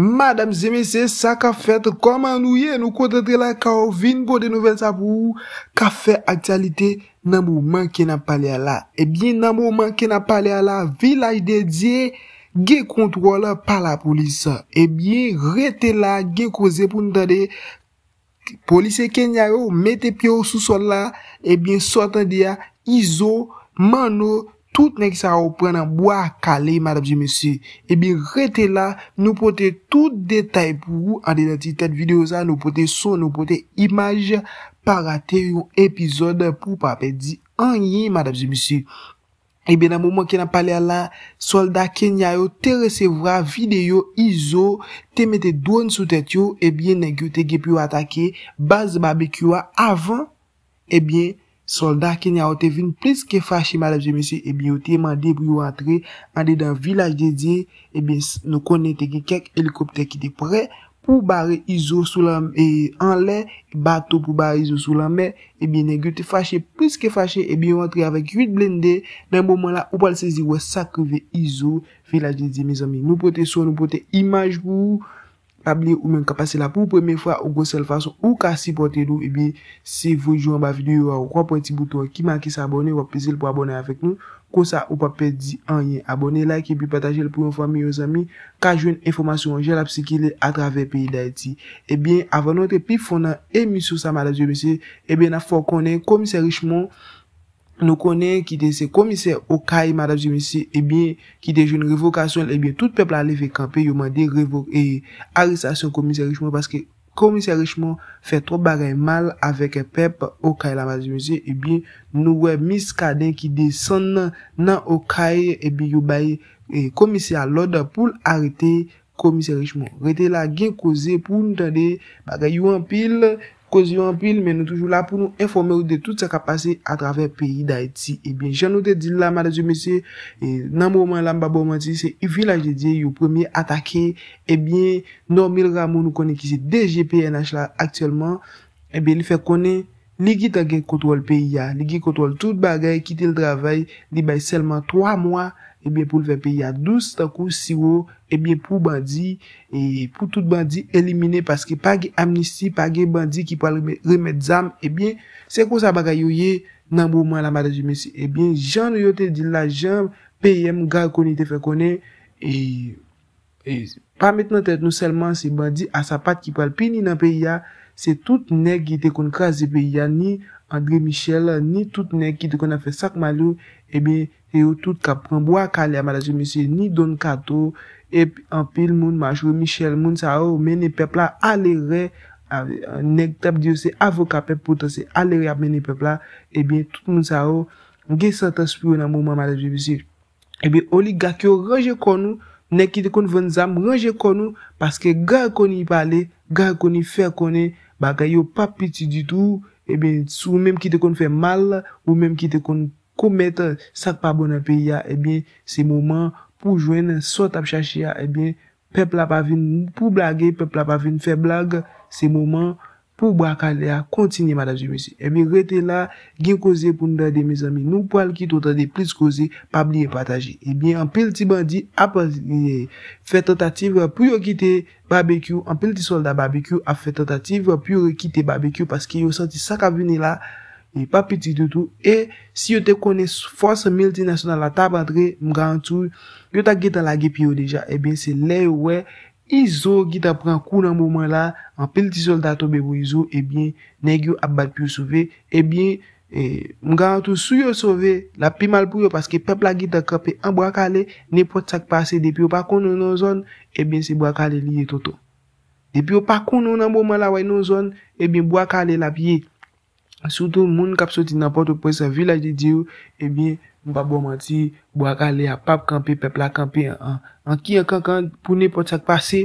Madame Zemese, sa ka fet koman nou ye nou kontre te la kao vin eh bo eh eh de nouvel sa pou ka fe aktualite nan mou manke nan pale a la. Ebyen nan mou manke nan pale a la, vilay de dje ge kontrole pa la polise. Ebyen rete la ge koze pou nou dade polise kenyay ou mette pyo sou sol la, ebyen sotan de ya izo man nou polise. tout nek sa ou pre nan bo a kale, madame jimisi. E eh bi rete la, nou pote tout detay pou ou, an de dati tet video sa, nou pote son, nou pote imaj, parate yo epizode pou pape di anye, madame jimisi. E eh bi nan moumou ki nan pale la, soldat kenya yo te resevra video izo, te mete douan sou tet yo, e eh bi nek yo te gepyo atake, baz babekyo a avan, e bi enye. Soldat kenya o te vin plis ke fache malapje monsi e eh bi yo te mande pou yo antre Ande dan vilaj de di e eh bi nou konete gen kek helikopter ki de pre Pou bare Izo sou la me eh, enle Bato pou bare Izo sou la me E bi negu te fache plis ke fache e bi yo antre avek 8 blinde Den bonman la ou pal sezi wè sakreve Izo Vilaj de di monsi monsi nou pote sou nou pote imaj pou Pabli ou men kapase la pou premen fwa ou gosel fason ou ka sipote nou e bin se vojou an ba videyo ou kwa pwenti bouton ki maki sa abone wap pese l pou abone afek nou. Kosa ou pa pedi an ye abone like e bi pataje l pou yon fami yon sami ka jwen informasyon jen la psikile atrave peyi da eti. E bin avan note pi fondan emisyo sa malade mese e bin na fwa konen komise richmon. Nou konen ki de se komise Okai, madame zi monsi, e eh bin ki de joun revokasyon, e eh bin tout pepe la leve kampe, yo mande eh, revokasyon komise Richemont, paske komise Richemont fe tro bagay mal avek pepe Okai, madame zi monsi, e bin nou we miskade ki de son nan Okai, e bin yo bay komise a loda pou arite komise Richemont. Arite la gen koze pou nou tande bagay yo anpil... Kozyon pil men nou toujou la pou nou informe ou de tout sa kapase a travèr peyi da eti. Ebyen, eh jan nou te di la ma de zi mese, nan mouman la mba bo man ti, se ifi la je diye, yo premier atake, ebyen, eh nou mil ramou nou kone ki se DGPNH la aktiyelman, ebyen, eh li fe kone, li ki ta gen kontrol peyi ya. Li ki kontrol tout bagay, ki te l travèy, li bay selman 3 mwa, ebyen, pou l fe peyi ya 12 takou, 6 mwa, Ebyen eh pou bandi, pou tout bandi elimine, paske pa ge amnisti, pa ge bandi ki pal remet zam, ebyen, eh se kou sa bagayoye nan bouman la madadji mesi. Ebyen, eh jan nou yo te di la jan, peyem ga koni te fe konen, e, e, pa met nou tèt nou selman, se bandi a sa pat ki pal pini nan pey ya, se tout negi te kon kaze pey ya ni, Andre Michel, ni tout nekite kon afe sak malou, ebe, eh yo tout kapran, bo akale a malajwe misi, ni don kato, epi anpil moun majwe, Michel moun sa ou, mene pepla ale re, nek tap diyo se avoka pep pota se, ale re ap mene pepla, ebe, eh tout moun sa ou, ge sata spi ou nan mou mou malajwe misi. Ebe, eh oligak yo reje kon nou, nekite kon ven zam, reje kon nou, paske ga kon yi pale, ga kon yi fe kon e, ba gayo pa piti di tou, ou menm ki te kon fè mal, ou menm ki te kon komet sak pa bon apè ya, eh se momen pou jwen eh sot ap chachi ya, pep la pa vin pou blage, pep la pa vin fè blage, se momen pou jwen sot ap chachi ya, pou wakalè a kontini madajou misi. E mi rete la gen koze pou nou da de me zami nou po al ki to tade plis koze pa bli e pataji. E bi anpil ti bandi a fe tentative pou yo kite barbekyou, anpil ti solda barbekyou a fe tentative pou yo re kite barbekyou paske yo senti sa ka vini la, ni pa piti de tou. E si yo te kone fos mil ti nasyonal la tabadre, mga an tou, yo ta getan la gepi yo deja, e bi se le yo wey, Izo gita pran kou nan mouman la, an pel ti soldato be pou izo, ebyen, eh negyo ap bat pi ou souve. Ebyen, eh eh, mga an tou sou yo souve, la pi mal pou yo, paske pepla gita kope an bwa kale, ne pot sak pase. Depi ou pa konon nan zon, ebyen, se bwa kale liye toto. Depi ou pa konon nan mouman la woy nan zon, ebyen, bwa kale la piye. Soutou moun kap soti nampot ou pwen sa vilaj di diyo, ebyen mba bo manti, bo ak ale a pap kampe, pepla kampe an an. An ki an kan kan pou ne pot sak pase,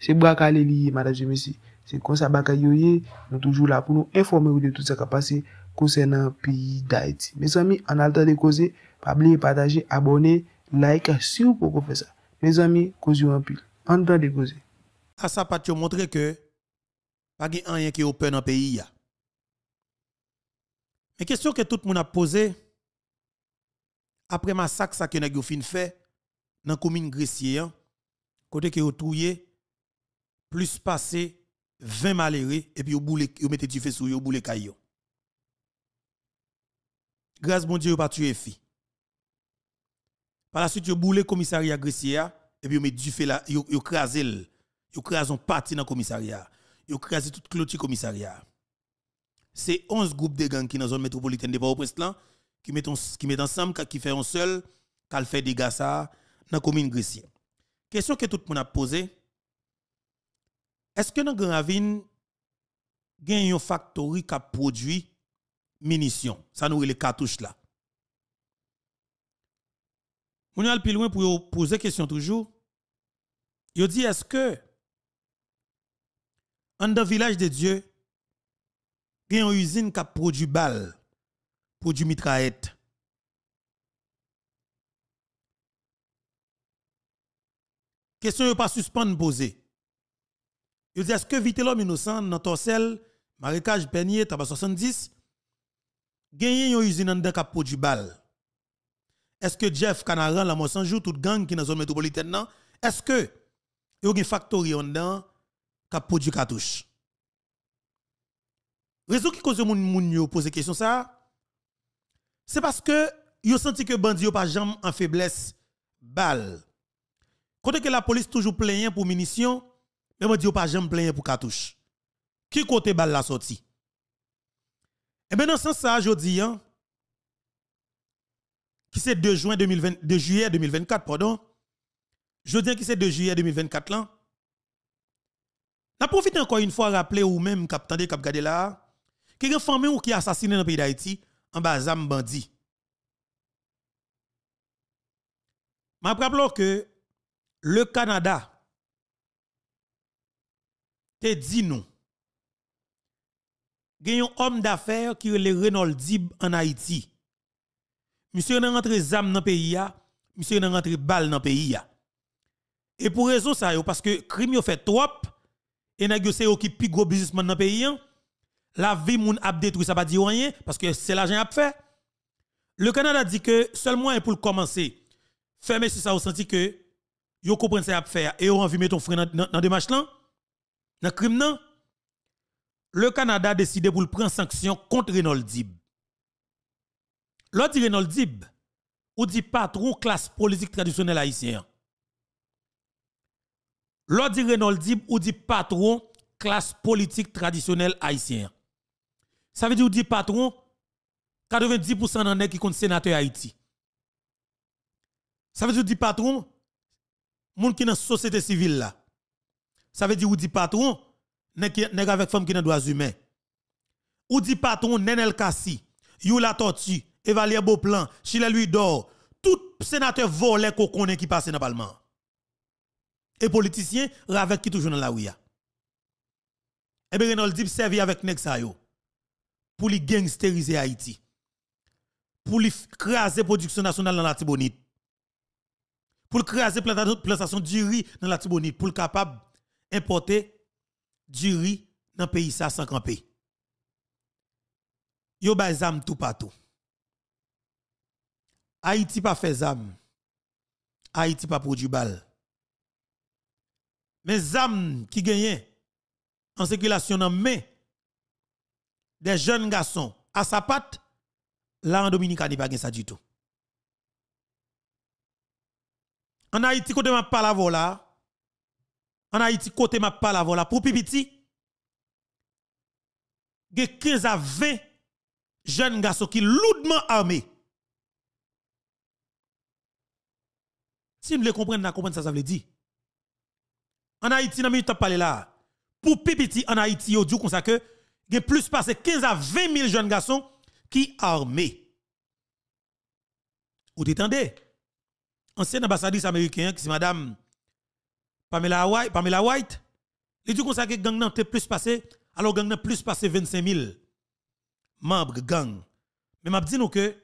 se bo ak ale liye, madadje mesi. Se konsa baka yoye, nou toujou la pou nou informe ou de tout sak apase konsen an piyi da iti. Me zami, an al tan de koze, pa ble pataje, abone, like, si ou pou kon fe sa. Me zami, kozyo an pil, an tan de koze. A sa pat yo montre ke, pagi an yen ki open an peyi ya. Mais question que tout le monde a posée, après massacre ça que nèg fait dans commune Gressier hein, côté que trouvé plus passé 20 malheureux et puis au boule yo mettez du feu sur yo boule caillot. grâce mon Dieu pas tué fi par la suite yo boule commissariat Gressier et puis yo met du feu là yo yo Vous yo crasé parti dans commissariat yo crasé toute clôture commissariat c'est 11 groupes de gangs qui sont dans la zone métropolitaine de Port-au-Prince qui mettent ensemble qui font un seul qui font des gars dans la commune Grecienne. Question que tout le monde a posée est-ce que dans Grand Ravine il y a une factory qui produit munitions, ça nous nous les cartouches là. On a plus loin pour poser question toujours. Il dit est-ce que en dans village de Dieu il y a une usine qui produit bal, produit mitraillette. Question n'est pas suspendue posée. Il est-ce que vite l'homme innocent dans Torsel, marécage Peigné, tabac 70, gagne une usine qui produit bal. Est-ce que Jeff Canaran, la sans jour, toute gang qui est dans la zone métropolitaine, est-ce que il y a une factory dedans qui produit cartouche? Raison qui cause moun moun yo poser question ça, c'est parce que yo senti que bandi yo pas jambes en faiblesse balle. Quand que la police toujours plein pour munitions, mais bandi yo pas jambes plein pour cartouche. Qui côté balle la sortie Et eh bien dans sens ça, je dis hein, qui c'est 2 juin 2 juillet 2024 pardon. Je dis qui c'est 2 juillet 2024 là. N'a profite encore une fois rappeler ou même Captain de cap là qui a été ou qui a assassiné dans le pays d'Haïti en bas de bandit. Je rappelle que le Canada te dit non. Il y a un homme d'affaires qui est le Renault Dib en Haïti. Monsieur n'a rentré zam dans le pays, monsieur n'a rentré balle dans le pays. Et pour raison ça, parce que le crime fait trop, et n'a c'est qui plus gros businessman dans le pays, la vie moun ap détruit, ça pas dire rien, parce que c'est l'argent a fait. Le Canada dit que seulement pour commencer, Fermez si ça au senti que yo comprend ça a fait et on envie mettre ton frère dans des démarche là, dans crime Le Canada a décidé pour prendre sanction contre Renald Dib. L'autre dit Renold Dib, ou dit patron classe politique traditionnelle haïtienne. L'autre dit Renold Dib, ou dit patron classe politique traditionnelle haïtienne. Ça veut dire dit patron, 90% d'en est qui compte sénateur Haïti. Ça veut dire dit patron, monde qui dans société civile là. Ça veut dire ou dit patron, nèg avec femme qui dans droits humains. Ou dit patron Nenel Kassi, Yula tortue, Evalier Beauplan, Chile lui d'or, tout sénateur volé qu'on connaît qui passe dans le parlement. Et politicien, avec qui toujours dans la ouïa. Et eh bien, Renald dit servi avec nèg sa yo pour les gangsteriser Haïti, pour les craser production nationale dans la Tibonite, pour craser plantation du riz dans la Tibonite, pour capable importer du riz dans le pays ça sans camper. Yo ba zam tout partout. Haïti pas fait zam. Haïti pas produit bal. Mais zam qui gagne en circulation en main des jeunes garçons à sa patte, là en Dominique il n'y a pas ça du tout. En Haïti, côté ma la là, en Haïti, côté ma la là, pour pipiti, il y a 15 à 20 jeunes garçons qui lourdement armés. Si vous le comprenez, vous ça, ça veut dire. En Haïti, dans le minute parlé là, pour pipiti en Haïti, vous dites comme ça que il y a plus de 15 à 20 000 jeunes garçons qui armés. vous détendez, ancienne ambassadrice américaine, qui c'est madame Pamela White, Pamela White il dit qu'on que gang plus passé, alors gang plus passé 25 000 membres gang. Mais m'a dit nous que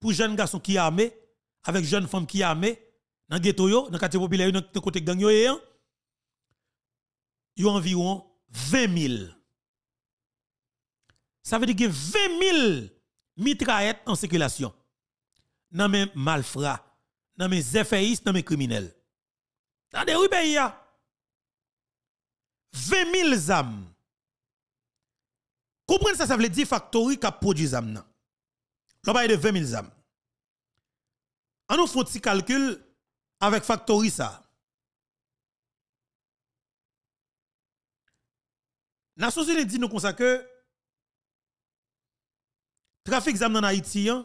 pour jeunes garçons qui armés, avec jeunes femmes qui armées, dans le ghetto, dans le quartier populaire, dans le côté gang, yo, a environ 20 000 ça veut dire que 20 000 mitraillettes en circulation. Dans mes malfrats, dans mes efféistes, dans mes criminels. Dans des a 20 000 âmes. Comprenez ça, ça veut dire factory qui a produit âmes âmes. L'on de 20 000 âmes. On nous fait un calcul avec factory ça. Nations nous dit nous comme que Trafic zam en Haïti, hein?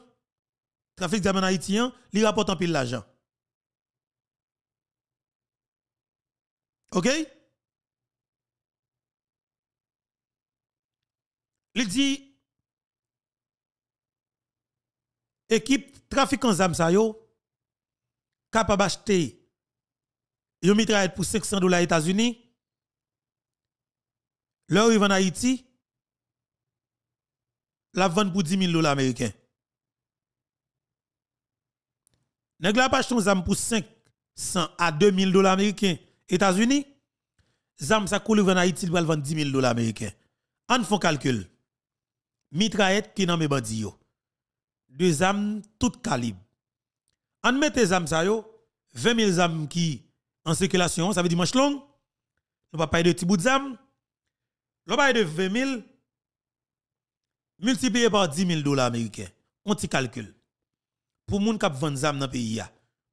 trafic zam en Haïti, hein? li rapporte en pile l'argent. OK? Il dit équipe trafiquant zam sa yo capable acheter un mitraillette pour 500 dollars États-Unis. il va en Haïti, la vente pour 10 000 dollars américains. Nèg la pas acheter zam pour 500 à 2000 dollars américains États-Unis. Zam ça vente en Haïti pour vendre 10 000 dollars américains. On fait calcul. Mitraillette qui nan mes bandi yo. Deux armes tout calibre. On mette zam sa yo 20 000 armes qui en circulation, ça veut dire manche longue. Nous pas parler de petit bout de zam. L'on parle de 20 000 multiplié par 10 000 dollars américains. On petit calcul. Pour moun kap 20 zam dans pays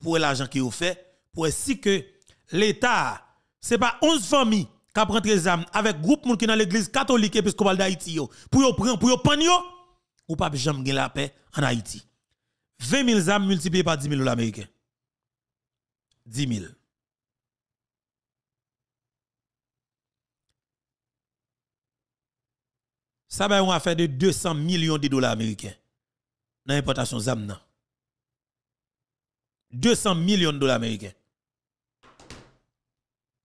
pour l'argent qui ont fait, pour si que l'État, c'est pas 11 familles qui ont des âmes avec groupe moun qui dans l'église catholique épiscopale d'Haïti pour yon prendre pour yon pan ou pas jamais la paix en Haïti. 20 000 zam multiplié par 10 000 dollars américains. 10 000. Ça ben, va faire affaire de 200 millions de dollars américains dans l'importation ZAMNA. 200 millions de dollars américains.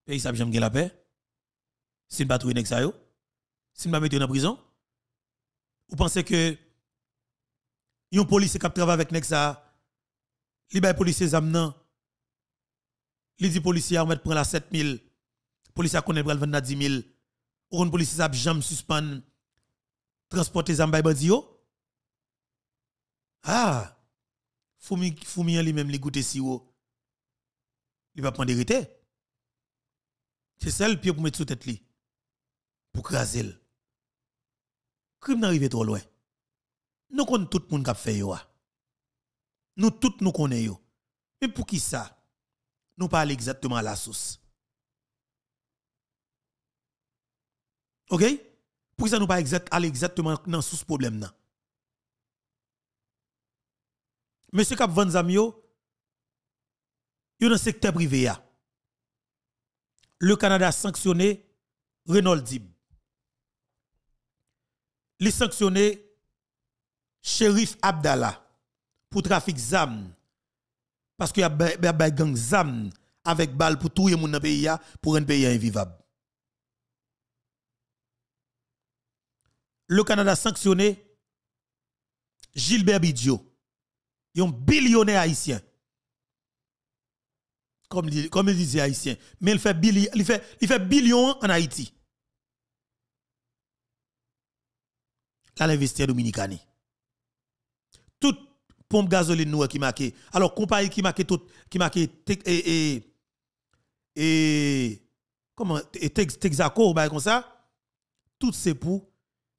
Pays ça jamais la paix. S'il ne pas trouver ça ne s'il pas mettre en prison, vous pensez que les policier qui travaille avec ça, li bay policier les nan, li dit policier la 7 000, 7000, policiers. connaît pral vendre 10000, ou un policier ça jamais suspend transporter zambai Bandio. Ah, Foumi, lui-même, li goûte sirop. Il va prendre rétés. C'est ça le pied pour mettre sous tête lui. Pour craser. Le crime n'arrive trop loin. Nous connaissons tout le monde qui a fait. Ah. Nous tous nous connaissons. Mais pour qui ça? Nous parlons exactement à la sauce. OK? Pour ça, nous pas aller exactement dans ce problème. Monsieur Cap Van Zamio, il dans secteur privé. Le Canada a sanctionné Renault Dib. Il a sanctionné Sheriff Abdallah pour trafic ZAM. Parce qu'il y a des gang ZAM avec balle pour tout le dans le pays pour un pays invivable. le Canada sanctionné Gilbert Bidio, un billionnaire haïtien. Comme, comme il disait haïtien, mais il fait, il fait, il fait billion en Haïti. Là, l'investisseur dominicani. Toute pompe gasoline nous qui marque. Alors, compagnie qui marque tout, qui et, et, et, comment, eh, Texaco, comme ça, tout c'est pour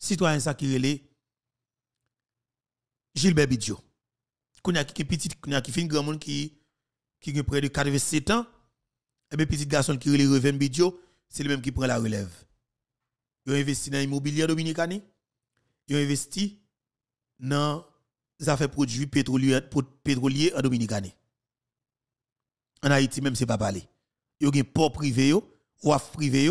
citoyen ça qui relève Gilbert Bidio. on a qui petit a qui fin grand qui qui près de 47 ans et eh petit garçon qui relè Reven Bidio, c'est le même qui prend la relève. Il a investi dans l'immobilier dominicain, Il a investi dans les affaires produits pétroliers en dominicain. En Haïti même c'est pas parlé. Ils ont un port privé, ou privé,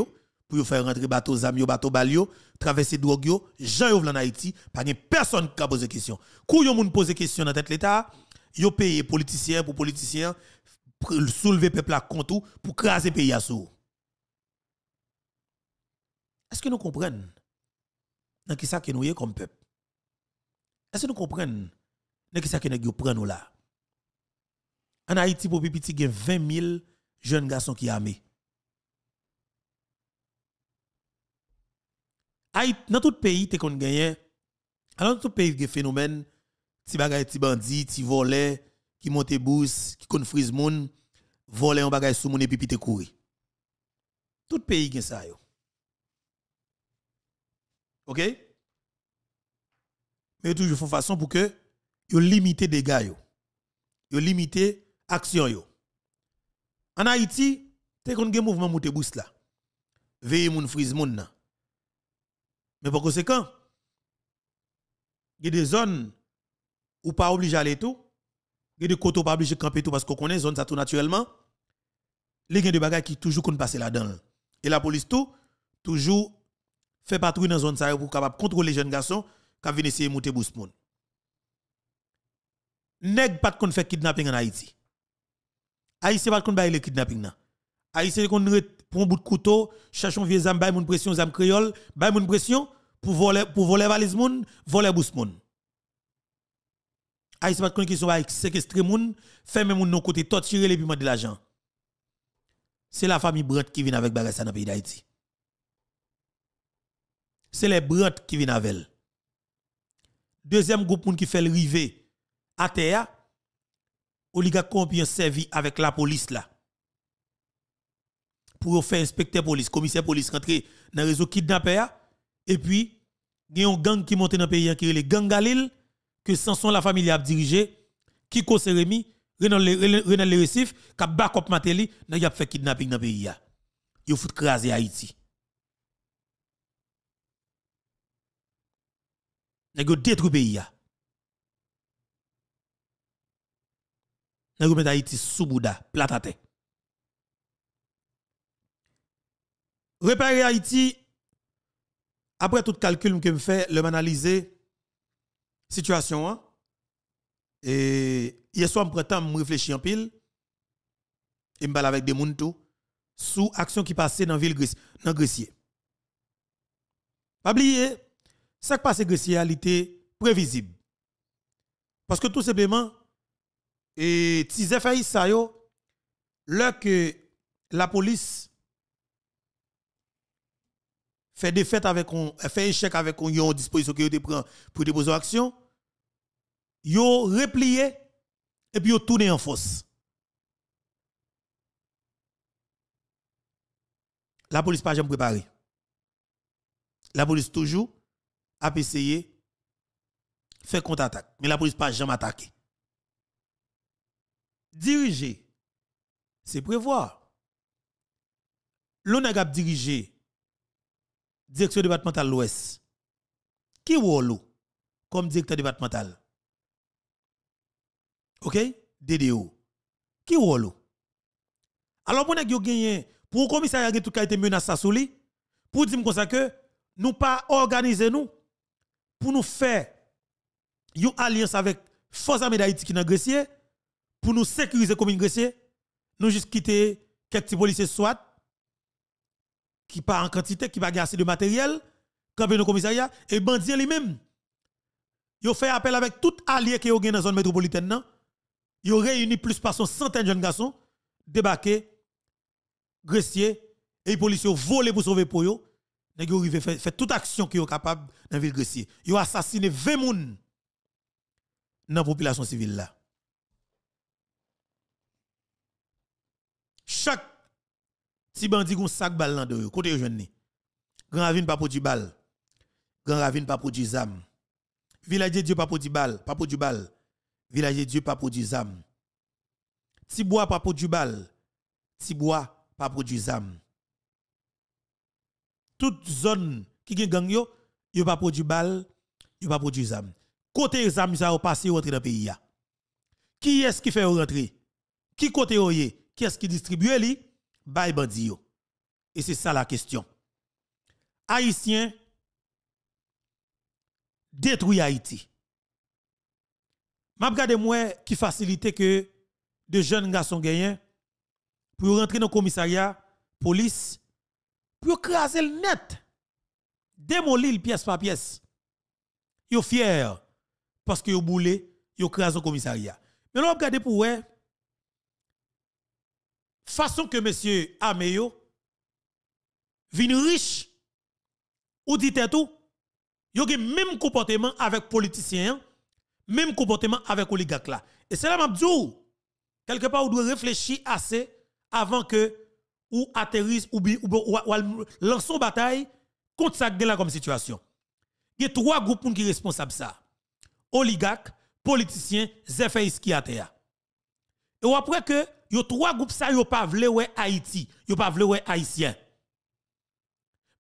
pour faire rentrer bateau zamio, bateau balio, traverser drogue yo, gens yo en Haïti, pas personne qui pose posé question. Quand yo moun pose question dans tête l'état, yo paye politicien pour politicien soulever peuple à compte pour craser pays à sou. Est-ce que nous comprenons ki sa que nous comme peuple Est-ce que nous comprenons dans qui que nous prenons là En Haïti pour petit a 20 000 jeunes garçons qui armés. dans tout pays, tu qu'on gagné. Alors, dans tout pays, il y a phénomène, ti bagay ti bandit, ti volé, qui monte bourse, qui confrise moun, volé un bagay sous moun et puis te courir. Tout pays a ça yo. OK Mais toujours font façon pour que yo limiter dégâts yo. Yo limiter action yo. En Haïti, t'es qu'on un mouvement monte bourse là. Veille moun frise moun nan. Mais par conséquent, il y a des zones où pas obligé d'aller tout. Il y a des côtes coteaux pas obligé de camper tout parce qu'on connaît les ça tout naturellement. Il y a des bagages qui toujours qu'on passer là-dedans. Et la police tout toujours fait patrouille dans zone ça pour capable contrôler les jeunes garçons qui viennent essayer de monter boost moun. Nèg pas qu'on fait kidnapping en Haïti. Haïti pas qu'on bail le kidnapping là. Haïti qu'on pour un bout de couteau, cherchons vieux zam, bay moun pression, zam créole, bay moun pression pour voler, pour voler valise moun, voler bous moun. pas qu'on qui avec séquestrer moun, ferme moun non côté, torturer les piments de l'argent. C'est la famille Brett qui vient avec Bagassa dans le pays d'Haïti. C'est les Brett qui viennent avec elle. Deuxième groupe moun qui fait le rivet à terre, oligarque combien servi avec la police là pour faire inspecteur police, commissaire police rentrer dans le réseau kidnappé. Et puis, il y a gang qui monte dans le pays qui est le gang Galil, que Samson la famille a dirigé, qui cause Rémi, Renan le Récif, qui a back Mateli, qui a fait kidnapping dans le pays. Il faut craser Haïti. Il a détruit le pays. ont a Haïti sous Bouddha, platate. Réparer Haïti, après tout calcul que me fait, le analyser situation. Hein. Et hier soir, je prends temps, me réfléchir en pile. Et je parle avec des gens Sous action qui passait dans la ville grise dans grissier Pas oublier, ce qui passe la était prévisible. Parce que tout simplement, et si Faïs, ça yo, là que la police fait défaite avec on fait échec avec un yon disposition que prend pour déposer action yo replié et puis ont tourné en force la police pas jamais préparé. la police toujours a essayé fait contre-attaque mais la police pas jamais attaqué diriger c'est prévoir l'on a dirigé direction départementale l'Ouest. Qui est comme directeur départemental? OK? DDO. Qui est Alors, pour avez gagné, pour le commissariat qui a été menacé sous lui, pour dire comme ça que nous pas organiser nous pour nous faire une alliance avec force armée d'Haïti qui n'a pour nous sécuriser comme une Grecie, nous juste quitter quelques policiers soit qui part en quantité, qui va assez de matériel, quand dans nos commissariat, et bandit lui-même. Ils fait appel avec tout allié qui ont dans la zone métropolitaine. Ils ont réuni plus de centaines de jeunes garçons, débarqués, grecés, et les policiers ont volé pour sauver Poyo. eux. Ils ont fait toute action qui est capable dans la ville grecier. Ils ont assassiné 20 personnes dans la population civile. Chaque si bandit gon sac yo, dans yo. côté jeune Grand Ravine pas du bal. Grand Ravine pas du zam. Village de Dieu pas du bal. pas produit bal. Village de Dieu pas du zam. Tibois pas du Ti Tibois pas du zam. Toute zone qui gen gang yo, yo pas produit bal, yo pas du zam. Kote zam ça au passé entre dans pays Qui est-ce qui fait rentrer? Qui côté oyé? Qui est-ce qui distribue li? Et c'est ça la question. Haïtien détruit Haïti. M'a regardé moi qui facilite que de jeunes garçons gagnent pour rentrer dans le commissariat, police, pour craser le net, démolir pièce par pièce. Yo fier parce que yo boule, yo crase le commissariat. Mais on regardez pour façon que monsieur Ameyo vin riche ou dit tout, yo le même comportement avec politicien, même comportement avec oligarque là. Et c'est là dit, Quelque part on doit réfléchir assez avant que ou atterrisse ou, ou, lance bataille contre ça la comme situation. Il y a trois groupes qui sont responsables ça. Oligarque, politicien, zéphèis qui Et après que yo trois groupes ça yo pas vle ouais Haïti, yo pas vle ouais haïtien.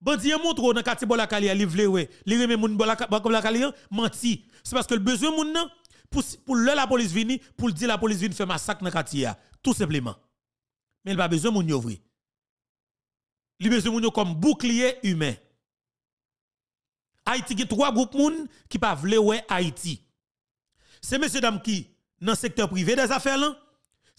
Bandi montre dans quartier Bolakali li vle wè, li reme moun Bolakali hein, menti. C'est parce que le besoin moun nan pour pour la police vini, pour dire la police vini fait massacre dans quartier tout simplement. Mais il pas besoin moun yo vrai. Li besoin moun yo comme bouclier humain. Haïti ki trois groupes moun qui pas vle ouais Haïti. C'est messieurs dames qui dans secteur privé des affaires là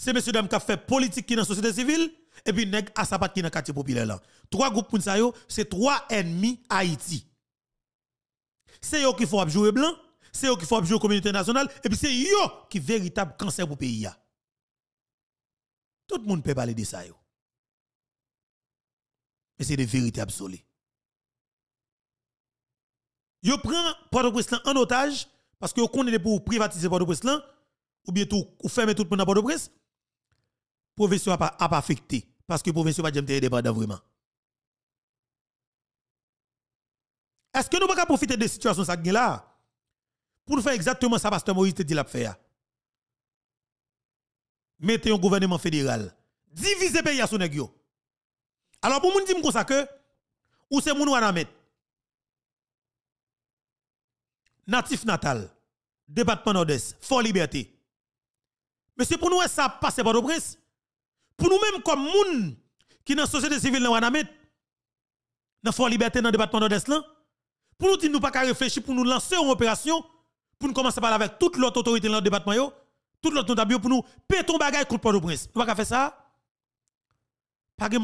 c'est monsieur dame qui a fait politique qui dans la société civile, et puis nèg sapat qui dans le quartier populaire Trois groupes pour ça, c'est trois ennemis Haïti. C'est eux qui font jouer blanc, c'est eux qui font jouer communauté nationale, et puis c'est eux qui véritable cancer pour le pays. Tout le monde peut parler de ça. Mais c'est des vérités absolues. Yo prend Port-au-Prince en otage parce que vous connaissez pour privatiser Port-au-Prince ou bien tout, ou fermer tout le monde à port au province a pas affecté parce que province pas été indépendant vraiment. Est-ce que nous ne pouvons pas profiter de cette situation ça là pour faire exactement ça pasteur Moïse te dit l'a faire. Mettez un gouvernement fédéral, le pays à son nèg Alors pour moun dire comme ça que ou c'est moun mettre natif natal, département nord-est, Fort Liberté. Mais c'est pour nous ça passe par le prince. Pour nous-mêmes, comme moun qui dans la société civile, dans Wanamet, dans Fort Liberté, dans le département nord-est, pour nous dire nous pas qu'à réfléchir, pour nous lancer une opération, pour nous commencer à parler avec toute l'autre autorité dans le département, toute l'autre notable, pour nous péter un bagage contre Port-au-Prince. Nous pas faire ça. Pas de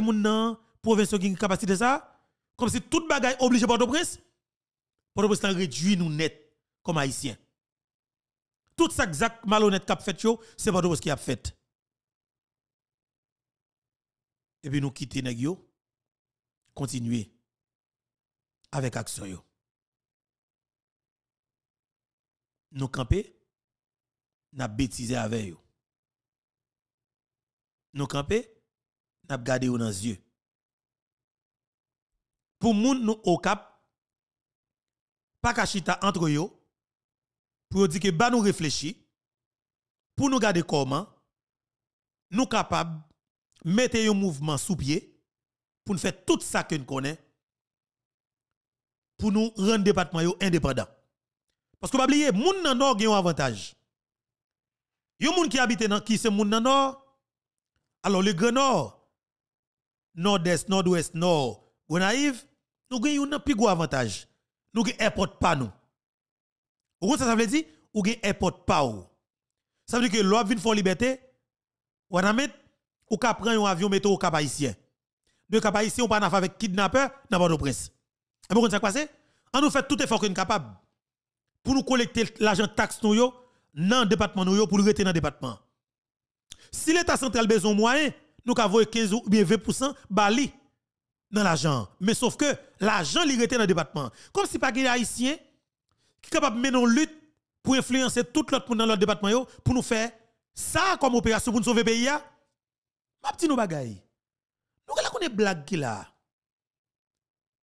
moun dans la province qui a une capacité ça. Comme si tout bagage oblige Port-au-Prince. Port-au-Prince réduit nous net comme haïtiens. Tout ça exact malhonnête qu'a fait, c'est Port-au-Prince qui a fait et puis nous quitter les continuer avec action nous camper Nous bêtiser avec yo nous camper Nous gardé dans les yeux pour moun nous au cap pas kachita entre yo pour dire que nous réfléchissons. pour nous garder comment nous capables mettez un mouvement sous pied pour nous faire tout ça que nous connaissons pour nous rendre le département indépendant. Parce que pas oublier, dans le nord un avantage. Les gens qui habitent dans qui c'est monde le nord. Alors le grand nord, nord-est, nord-ouest, nord, naïve, nous avons un plus avantage. Nous gagnons airport pas nous. Vous ça, ça veut dire, ou gagnons airport pas Ça veut dire que l'homme vient faire liberté, on mettre ou ka prendre un avion mettre au Cap Haïtien. De Cap Haïtien on pas avec avec kidnappeur dans presse. au prince Et vous ça passé On nous fait tout effort qu'on capable pour nous collecter l'argent taxe nous yo dans département nous yo pour le département. Si l'état central besoin moyen, nous avons 15 ou bien 20% bali dans l'argent. Mais sauf que l'argent li reste dans le département. Comme si pas des haïtien qui capable mener une lutte pour influencer tout l'autre monde dans le département yo pour nous faire ça comme opération pour nous sauver le pays petit dit nous bagaille. Nous là qu'on est blague qui là.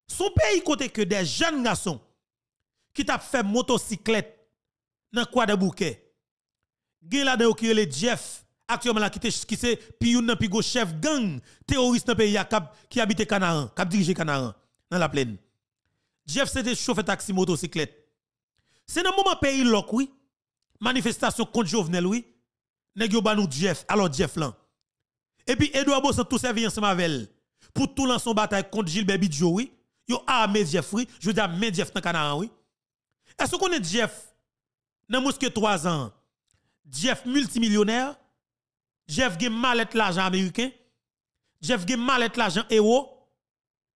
Son pays côté que des jeunes garçons qui t'a fait motocyclette dans quoi de bouquet. Gen là dedans qui est Jeff actuellement là qui qui c'est puis un pigo chef gang terroriste dans pays qui habite Canaan, qui dirige Canaan dans la plaine. Jeff c'était chauffeur taxi motocyclette. C'est dans moment pays loc oui. Manifestation contre Jovenel oui. Nèg yo ba nous Jeff, alors Jeff là. Et puis Edouard Bossan tout servi ensemble avec elle. Pour tout lancer son bataille contre Gilbert Bidjo, oui. Yo armé Jeff, oui. Je veux dire, armé Jeff dans Canaan, oui. Est-ce qu'on est Jeff, dans mousque 3 ans, Jeff multimillionnaire, Jeff mal malette l'argent américain, Jeff mal malette l'argent héros,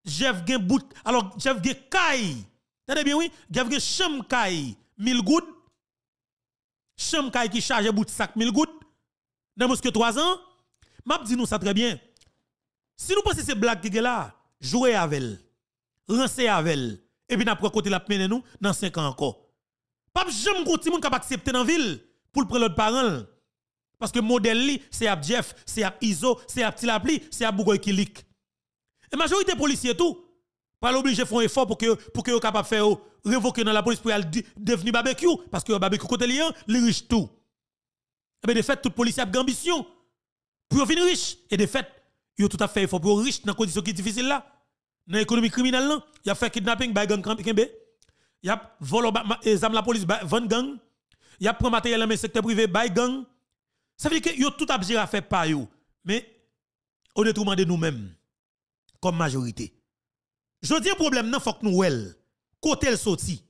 Jeff a bout, alors Jeff gen kai, Tenez bien, oui, Jeff gen cham kai, 1000 gouttes, Chum kai qui charge bout de sac 1000 gouttes, dans mousque 3 ans, m'a dit nous ça très bien. Si nous pensons ces blagues qui là, jouez avec elle, avec elle, et puis après côté la mener nous dans 5 ans encore. Pas jamais monde capable accepter dans la ville pour prendre l'autre parent. Parce que modèle c'est à Jeff, c'est à Iso, c'est à Tilapli, c'est à Bougoy Kilik. Et majorité policiers tout pas l'obligé font effort pour que pour que capable faire euh, révoquer dans la police pour devenir barbecue parce que barbecue côté lien, hein, les riches tout. Et eh bien de fait tout policier a ambition pour venir riche. Et de fait, yo tout à fait, il faut pour riche dans conditions qui difficiles là. Dans l'économie criminelle là, il a fait kidnapping by gang camp Il y a les eh, la police van gang. Il y a prend matériel dans le secteur privé by gang. Ça veut dire que yo tout a fait. fait par yo. Mais au détriment de nous-mêmes comme majorité. Je dis un problème non faut que nous elle côté le sorti.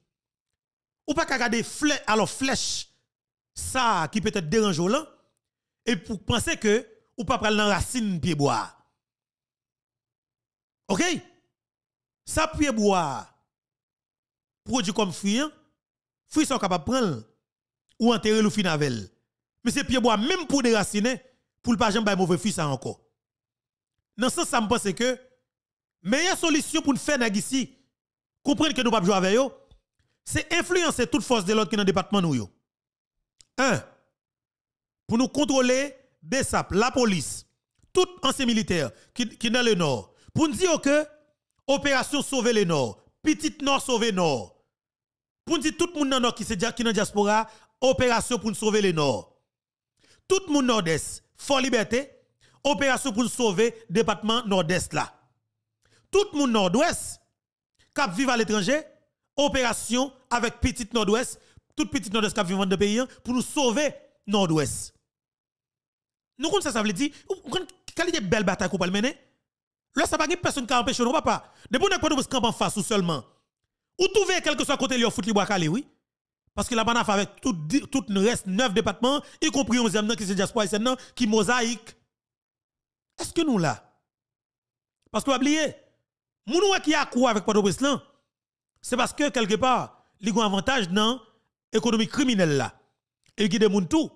Ou pas regarder à alors flèche ça qui peut être dérangeant et pour penser que ou pas prendre dans racine pied bois. OK Ça pied bois produit comme fruit, hein? fruit sont capables de prendre ou enterrer le finavel. Mais c'est pied bois même pour déraciner pour le pas jamais mauvais fruit ça encore. Dans ce sens ça me pense que meilleure solution pour nous faire ici comprendre que nous pas jouer avec eux, c'est influencer toute force de l'autre qui dans le département nous. Un, pour nous contrôler BESAP, la police, tout ancien militaire qui, qui dans le nord, pour nous dire que opération sauver le nord, petite nord sauver nord. Pour nous dire tout le monde dans nord qui est dans la diaspora, opération pour nous sauver le nord. Tout le monde nord-est, fort liberté, opération pour nous sauver département nord-est là. Tout le monde nord-ouest, cap vivre à l'étranger, opération avec petite nord-ouest, toute petite nord-ouest a vivant dans le pays hein, pour nous sauver nord-ouest. Nous, comme ça, ça veut dire, quelle est la belle bataille qu'on peut mener? Là, ça pas pas personne qui a empêché, non, papa. De bon quoi, nous camp en face ou seulement. Ou trouver quelque chose soit côté, il fout les bois calé, oui. Parce que la banane avec tout, tout le reste, neuf départements, y compris 11e, qui c'est diaspora qui mosaïque. Est-ce que nous là? Parce que vous mon qu'il qui a quoi avec Porto au là. c'est parce que quelque part, il y a un avantage dans l'économie criminelle là. Et qui des tout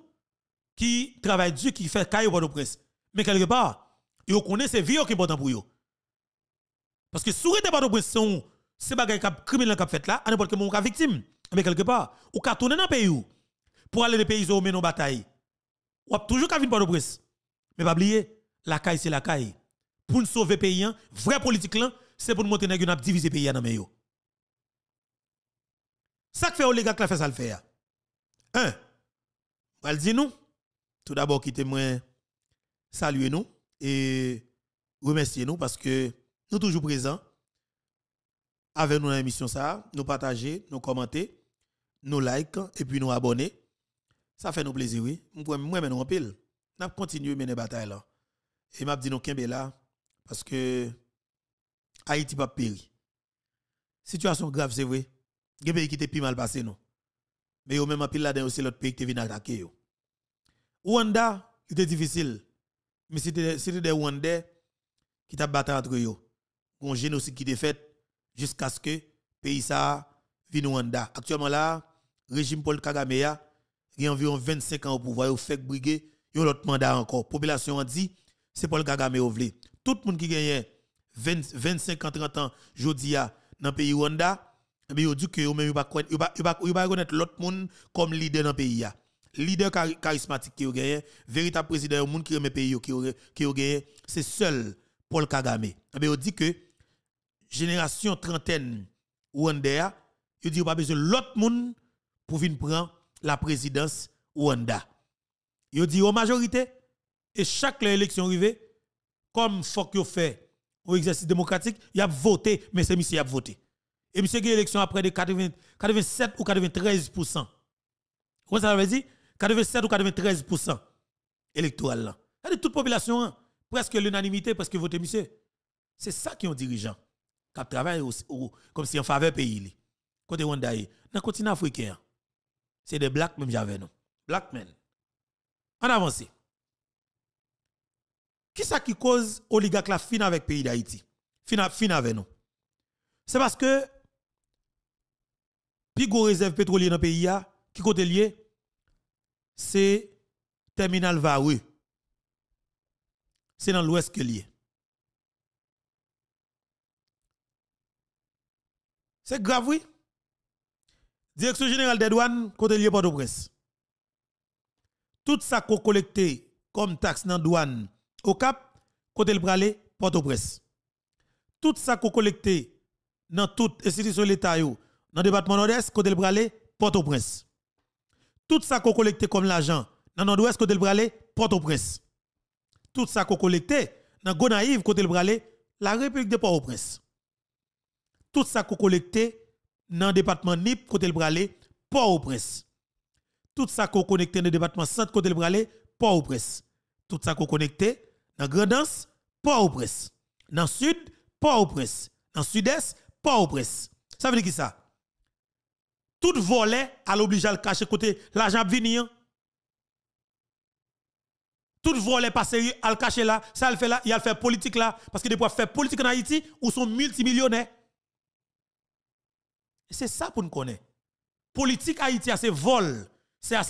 qui travaille dur, qui fait caille au prince Mais quelque part, ils connaissent ces vieux qui sont pour eux. Parce que sourire de prince c'est bagay qui criminel cap fait là, à n'importe quel moment victime. Mais quelque part, ou ka tourner dans le pays pour aller dans pays où mener une bataille. Ou toujours ka venir prince Mais pas oublier, la caille c'est la caille. Pour nous sauver pays, hein, vrai politique c'est pour nous montrer que nous avons divisé pays dans C'est Ça que fait les gars qui fait ça le faire. Hein. Un, elle dit nous tout d'abord, quittez moi saluez nous et remerciez nous parce que nous sommes toujours présents avec nous dans l'émission ça, nous partager, nous commenter, nous like et puis nous abonner. Ça fait nous plaisir oui. Moi maintenant en pile. N'a continuer mener bataille là. Et m'a dit nous kembe là parce que Haïti pas péri. Situation grave c'est vrai. Il y a pays qui était plus mal passé non. Mais au même en pile là-dedans aussi l'autre pays qui est venu attaquer yo. Rwanda, c'était difficile. Mais c'était des Rwandais qui t'a battu entre eux. Un génocide qui est fait jusqu'à ce que le pays ça vienne Rwanda. Actuellement le régime Paul Kagame a environ 25 ans au pouvoir, il fait briguer, il l'autre mandat encore. Population a dit c'est Paul Kagame au Tout le monde qui a gagné 25 ans 30 ans dans le pays Rwanda, mais il dit que il pas connaître l'autre monde comme leader dans le pays leader charismatique qui a gagné, véritable président du monde qui remet pays qui a gagné, c'est seul Paul Kagame. Mais eh on dit que génération trentaine Rwanda, il dit pas besoin l'autre monde pour venir prendre la présidence Rwanda. Il dit aux majorité et chaque élection arrivée comme faut que fait au exercice démocratique, il a voté mais c'est monsieur a voté. Et monsieur qui élection après de 87 ou 93 Comment ça veut dire 87 ou 93% électoral là. C'est toute population, hein, presque l'unanimité, parce presque voter monsieur. C'est ça qui est un dirigeant qui travaille comme si en faveur pays. Côté Rwanda, dans le continent africain, hein. c'est des blacks même j'avais nous. Black men. En avance. Qui ça qui cause oligarque la fin avec pays d'Haïti? Fin, avec nous. C'est parce que, plus réserve pétrolière dans le pays, hein, qui côté lié? c'est terminal Vareux. C'est dans l'ouest que est. C'est grave, oui. Direction générale des douanes, côté lié Port-au-Prince. Tout ça qu'on collecte comme taxe dans douane au Cap, côté le bralé, Port-au-Prince. Tout ça qu'on collecte dans toute institution de l'État, dans le département nord-est, côté le bralé, Port-au-Prince tout ça qu'on collecte comme l'argent dans nord-ouest côté le bralé port au presse. Tout ça qu'on collecte dans Gonaïve côté le bralé la République de Port-au-Prince. Tout ça qu'on collecte dans le département NIP côté le bralé port au presse. Tout ça qu'on connecte dans le département Centre côté le bralé Port-au-Prince. Tout ça qu'on connecte dans le Grandance port au presse. Dans le Sud port au presse. Dans le Sud-Est Port-au-Prince. Ça veut dire qui ça tout volet à l'obligé à le cacher côté l'argent venir. Hein. Tout volet pas sérieux à le cacher là, ça le fait là, il a fait politique là parce que des fois faire politique en Haïti ou sont multimillionnaires. C'est ça pour nous connaître. Politique Haïti c'est vol, c'est assassinat.